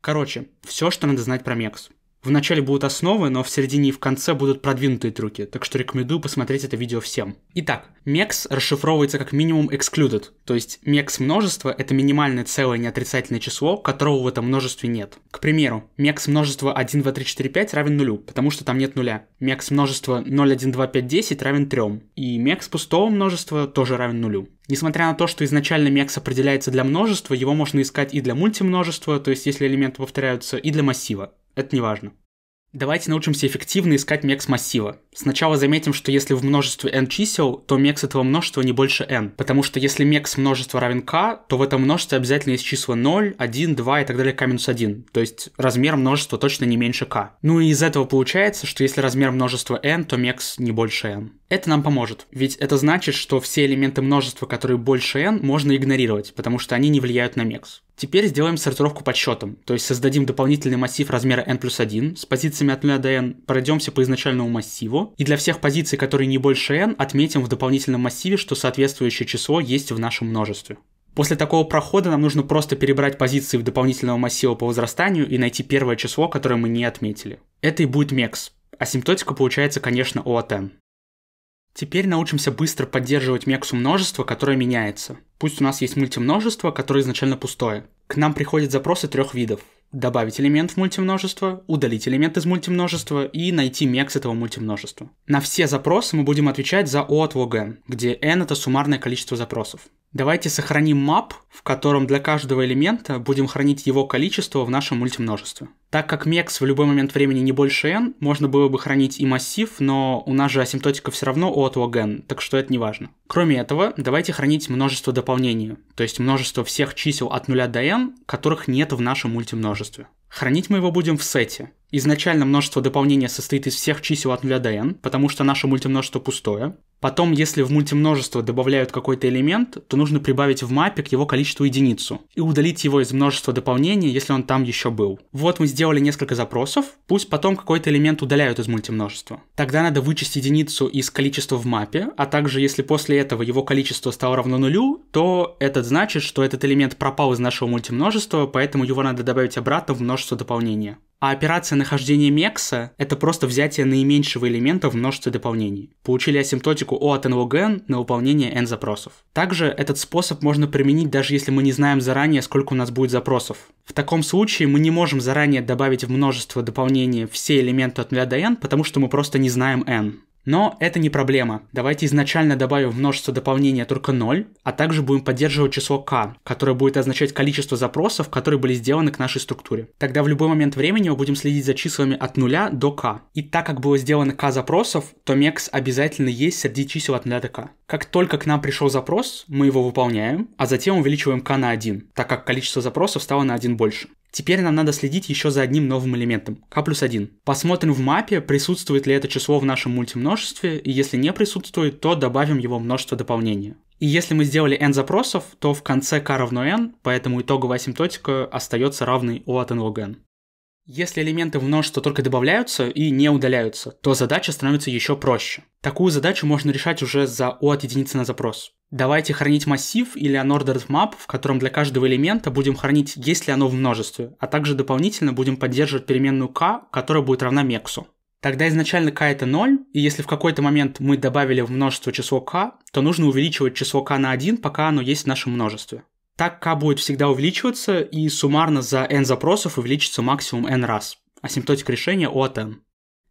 Короче, все, что надо знать про Мекс. В начале будут основы, но в середине и в конце будут продвинутые трюки, так что рекомендую посмотреть это видео всем. Итак, MEX расшифровывается как минимум excluded, то есть MEX множество — это минимальное целое неотрицательное число, которого в этом множестве нет. К примеру, MEX множество 1, 2, 3, 4, 5 равен нулю, потому что там нет нуля. MEX множество 0, 1, 2, 5, 10 равен 3, и MEX пустого множества тоже равен нулю. Несмотря на то, что изначально мекс определяется для множества, его можно искать и для мультимножества, то есть если элементы повторяются, и для массива. Это не важно. Давайте научимся эффективно искать мекс массива. Сначала заметим, что если в множестве n чисел, то мекс этого множества не больше n, потому что если мекс множества равен k, то в этом множестве обязательно есть числа 0, 1, 2 и так далее k-1, то есть размер множества точно не меньше k. Ну и из этого получается, что если размер множества n, то мекс не больше n. Это нам поможет, ведь это значит, что все элементы множества, которые больше n, можно игнорировать, потому что они не влияют на мекс. Теперь сделаем сортировку подсчетом, то есть создадим дополнительный массив размера n плюс 1 с позициями от 0 до n, пройдемся по изначальному массиву, и для всех позиций, которые не больше n, отметим в дополнительном массиве, что соответствующее число есть в нашем множестве. После такого прохода нам нужно просто перебрать позиции в дополнительного массива по возрастанию и найти первое число, которое мы не отметили. Это и будет мекс. Асимптотика получается, конечно, O от n. Теперь научимся быстро поддерживать мексу множество, которое меняется. Пусть у нас есть мультимножество, которое изначально пустое. К нам приходят запросы трех видов. Добавить элемент в мультимножество, удалить элемент из мультимножества и найти мекс этого мультимножества. На все запросы мы будем отвечать за O от log n, где n — это суммарное количество запросов. Давайте сохраним map, в котором для каждого элемента будем хранить его количество в нашем мультимножестве. Так как mex в любой момент времени не больше n, можно было бы хранить и массив, но у нас же асимптотика все равно от log n, так что это не важно. Кроме этого, давайте хранить множество дополнений, то есть множество всех чисел от 0 до n, которых нет в нашем мультимножестве. Хранить мы его будем в сете. Изначально множество дополнения состоит из всех чисел от 0 до n, потому что наше мультимножество пустое. Потом, если в мультимножество добавляют какой-то элемент, то нужно прибавить в мапе к его количеству единицу и удалить его из множества дополнений, если он там еще был. Вот мы сделали несколько запросов, пусть потом какой-то элемент удаляют из мультимножества. Тогда надо вычесть единицу из количества в мапе, а также если после этого его количество стало равно нулю, то это значит, что этот элемент пропал из нашего мультимножества, поэтому его надо добавить обратно в множество дополнения. А операция нахождения мекса — это просто взятие наименьшего элемента в множестве дополнений. Получили асимптотику O от n на выполнение n запросов. Также этот способ можно применить даже если мы не знаем заранее, сколько у нас будет запросов. В таком случае мы не можем заранее добавить в множество дополнений все элементы от 0 до n, потому что мы просто не знаем n. Но это не проблема. Давайте изначально добавим в множество дополнения только 0, а также будем поддерживать число k, которое будет означать количество запросов, которые были сделаны к нашей структуре. Тогда в любой момент времени мы будем следить за числами от 0 до k. И так как было сделано k запросов, то mex обязательно есть среди чисел от 0 до k. Как только к нам пришел запрос, мы его выполняем, а затем увеличиваем k на 1, так как количество запросов стало на 1 больше. Теперь нам надо следить еще за одним новым элементом, k плюс 1. Посмотрим в мапе, присутствует ли это число в нашем мультимножестве, и если не присутствует, то добавим его множество дополнения. И если мы сделали n запросов, то в конце k равно n, поэтому итоговая асимптотика остается равной o от n log n. Если элементы в множество только добавляются и не удаляются, то задача становится еще проще. Такую задачу можно решать уже за O от единицы на запрос. Давайте хранить массив или unordered map, в котором для каждого элемента будем хранить, есть ли оно в множестве, а также дополнительно будем поддерживать переменную k, которая будет равна мексу. Тогда изначально k это 0, и если в какой-то момент мы добавили в множество число k, то нужно увеличивать число k на 1, пока оно есть в нашем множестве. Так k будет всегда увеличиваться, и суммарно за n запросов увеличится максимум n раз. Асимптотика решения O от n.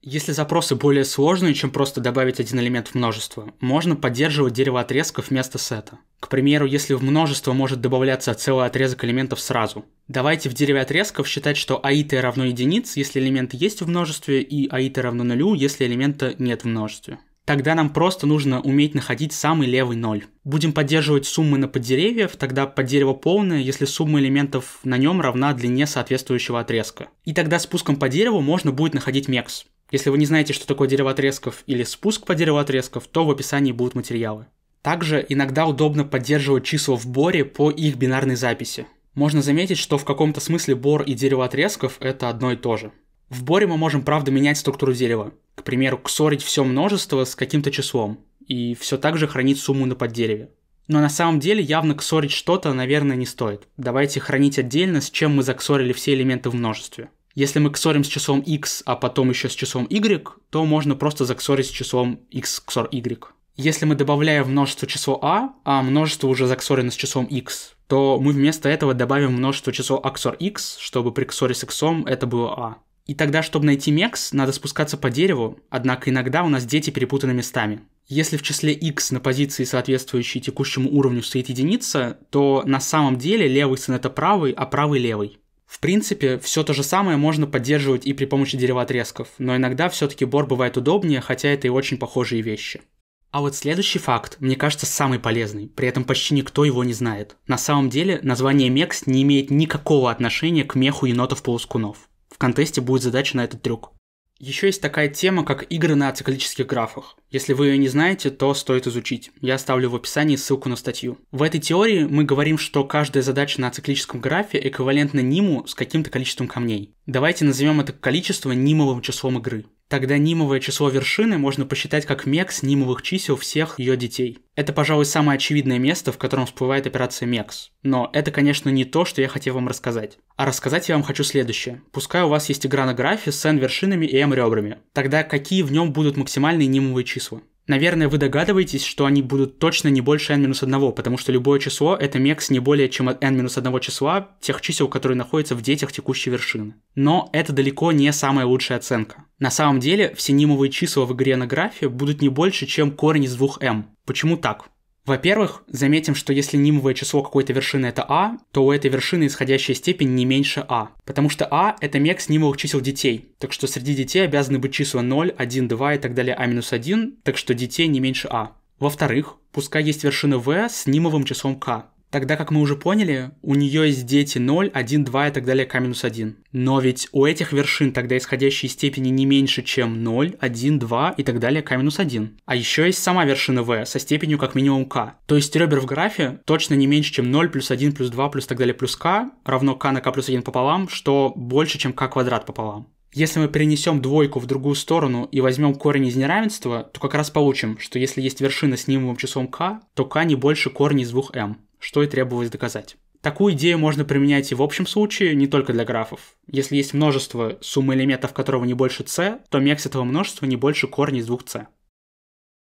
Если запросы более сложные, чем просто добавить один элемент в множество, можно поддерживать дерево отрезков вместо сета. К примеру, если в множество может добавляться целый отрезок элементов сразу. Давайте в дереве отрезков считать, что аит равно единиц, если элемент есть в множестве, и аит равно нулю, если элемента нет в множестве тогда нам просто нужно уметь находить самый левый ноль. Будем поддерживать суммы на поддеревьев, тогда поддерево полное, если сумма элементов на нем равна длине соответствующего отрезка. И тогда спуском по дереву можно будет находить мекс. Если вы не знаете, что такое дерево отрезков или спуск по дереву отрезков, то в описании будут материалы. Также иногда удобно поддерживать числа в боре по их бинарной записи. Можно заметить, что в каком-то смысле бор и дерево отрезков это одно и то же. В боре мы можем, правда, менять структуру дерева. К примеру, ксорить все множество с каким-то числом, и все так же хранить сумму на поддереве. Но на самом деле явно ксорить что-то, наверное, не стоит. Давайте хранить отдельно, с чем мы заксорили все элементы в множестве. Если мы ксорим с числом x, а потом еще с числом y, то можно просто заксорить с числом x ксор y. Если мы добавляем в множество число a, а, а множество уже заксорено с числом x, то мы вместо этого добавим множество число a а ксор x, чтобы при ксоре с x это было a. А. И тогда, чтобы найти мекс, надо спускаться по дереву, однако иногда у нас дети перепутаны местами. Если в числе x на позиции, соответствующей текущему уровню, стоит единица, то на самом деле левый сын это правый, а правый левый. В принципе, все то же самое можно поддерживать и при помощи деревоотрезков. но иногда все-таки бор бывает удобнее, хотя это и очень похожие вещи. А вот следующий факт, мне кажется, самый полезный, при этом почти никто его не знает. На самом деле, название мекс не имеет никакого отношения к меху енотов-полускунов в контесте будет задача на этот трюк. Еще есть такая тема, как игры на циклических графах. Если вы ее не знаете, то стоит изучить. Я оставлю в описании ссылку на статью. В этой теории мы говорим, что каждая задача на циклическом графе эквивалентна ниму с каким-то количеством камней. Давайте назовем это количество нимовым числом игры. Тогда нимовое число вершины можно посчитать как мекс нимовых чисел всех ее детей. Это, пожалуй, самое очевидное место, в котором всплывает операция мекс. Но это, конечно, не то, что я хотел вам рассказать. А рассказать я вам хочу следующее. Пускай у вас есть игра на графе с n вершинами и m ребрами. Тогда какие в нем будут максимальные нимовые числа? Наверное, вы догадываетесь, что они будут точно не больше n-1, потому что любое число — это мекс не более чем от n-1 числа тех чисел, которые находятся в детях текущей вершины. Но это далеко не самая лучшая оценка. На самом деле, все нимовые числа в игре на графе будут не больше, чем корень из двух m. Почему так? Во-первых, заметим, что если нимовое число какой-то вершины это а, то у этой вершины исходящая степень не меньше а, потому что а — это мекс нимовых чисел детей, так что среди детей обязаны быть числа 0, 1, 2 и так далее а-1, так что детей не меньше а. Во-вторых, пускай есть вершина v с нимовым числом k, Тогда, как мы уже поняли, у нее есть дети 0, 1, 2 и так далее k-1. Но ведь у этих вершин тогда исходящие степени не меньше, чем 0, 1, 2 и так далее k-1. А еще есть сама вершина v со степенью как минимум k. То есть ребер в графе точно не меньше, чем 0 плюс 1 плюс 2 плюс так далее плюс k равно k на k плюс 1 пополам, что больше, чем k квадрат пополам. Если мы перенесем двойку в другую сторону и возьмем корень из неравенства, то как раз получим, что если есть вершина с нимовым числом k, то k не больше корня из двух m что и требовалось доказать. Такую идею можно применять и в общем случае, не только для графов. Если есть множество суммы элементов, которого не больше c, то мекс этого множества не больше корня из двух c.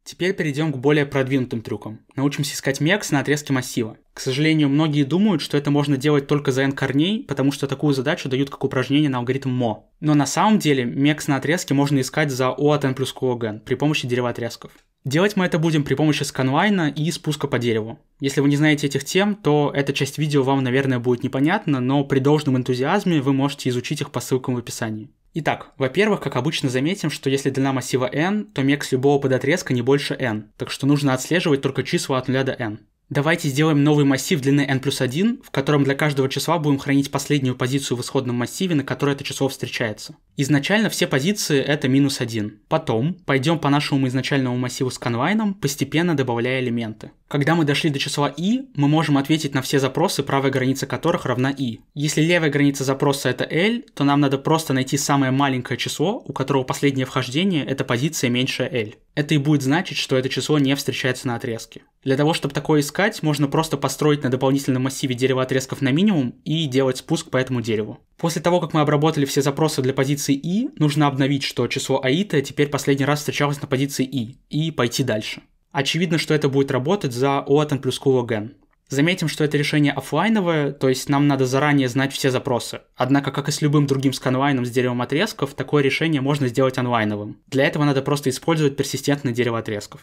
Теперь перейдем к более продвинутым трюкам. Научимся искать мекс на отрезке массива. К сожалению, многие думают, что это можно делать только за n корней, потому что такую задачу дают как упражнение на алгоритм мо. Но на самом деле мекс на отрезке можно искать за o от n плюс q n при помощи дерева отрезков. Делать мы это будем при помощи сканлайна и спуска по дереву. Если вы не знаете этих тем, то эта часть видео вам, наверное, будет непонятна, но при должном энтузиазме вы можете изучить их по ссылкам в описании. Итак, во-первых, как обычно заметим, что если длина массива n, то мекс любого подотрезка не больше n, так что нужно отслеживать только числа от 0 до n. Давайте сделаем новый массив длины n плюс 1, в котором для каждого числа будем хранить последнюю позицию в исходном массиве, на которой это число встречается. Изначально все позиции это минус 1. Потом пойдем по нашему изначальному массиву с конвайном, постепенно добавляя элементы. Когда мы дошли до числа i, мы можем ответить на все запросы, правая граница которых равна i. Если левая граница запроса это l, то нам надо просто найти самое маленькое число, у которого последнее вхождение – это позиция меньше l. Это и будет значить, что это число не встречается на отрезке. Для того, чтобы такое искать, можно просто построить на дополнительном массиве дерево отрезков на минимум и делать спуск по этому дереву. После того, как мы обработали все запросы для позиции i, нужно обновить, что число аита теперь последний раз встречалось на позиции i, и пойти дальше. Очевидно, что это будет работать за OATN плюс QLOGN. Заметим, что это решение офлайновое, то есть нам надо заранее знать все запросы. Однако, как и с любым другим сканлайном с деревом отрезков, такое решение можно сделать онлайновым. Для этого надо просто использовать персистентное дерево отрезков.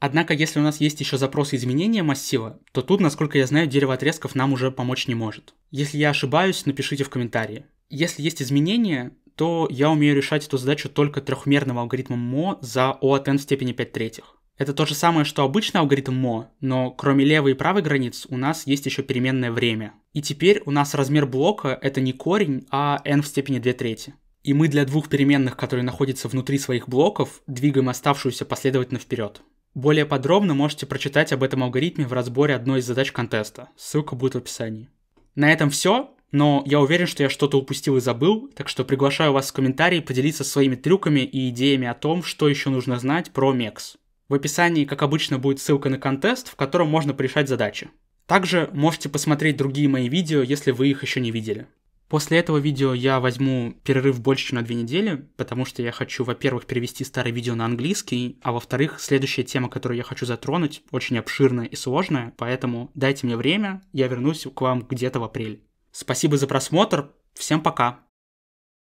Однако, если у нас есть еще запросы изменения массива, то тут, насколько я знаю, дерево отрезков нам уже помочь не может. Если я ошибаюсь, напишите в комментарии. Если есть изменения, то я умею решать эту задачу только трехмерным алгоритмом МО за O от n в степени 5 третьих. Это то же самое, что обычный алгоритм МО, но кроме левой и правой границ у нас есть еще переменное время. И теперь у нас размер блока — это не корень, а n в степени 2 трети. И мы для двух переменных, которые находятся внутри своих блоков, двигаем оставшуюся последовательно вперед. Более подробно можете прочитать об этом алгоритме в разборе одной из задач контеста. Ссылка будет в описании. На этом все но я уверен, что я что-то упустил и забыл, так что приглашаю вас в комментарии поделиться своими трюками и идеями о том, что еще нужно знать про Мекс. В описании, как обычно, будет ссылка на контест, в котором можно порешать задачи. Также можете посмотреть другие мои видео, если вы их еще не видели. После этого видео я возьму перерыв больше, чем на две недели, потому что я хочу, во-первых, перевести старое видео на английский, а во-вторых, следующая тема, которую я хочу затронуть, очень обширная и сложная, поэтому дайте мне время, я вернусь к вам где-то в апреле. Спасибо за просмотр. Всем пока.